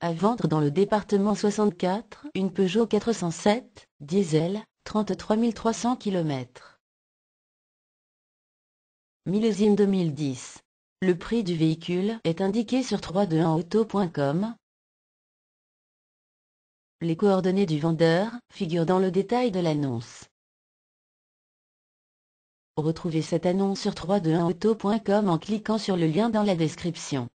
À vendre dans le département 64, une Peugeot 407, diesel, 33 300 km. Millésime 2010. Le prix du véhicule est indiqué sur 321auto.com. Les coordonnées du vendeur figurent dans le détail de l'annonce. Retrouvez cette annonce sur 321auto.com en cliquant sur le lien dans la description.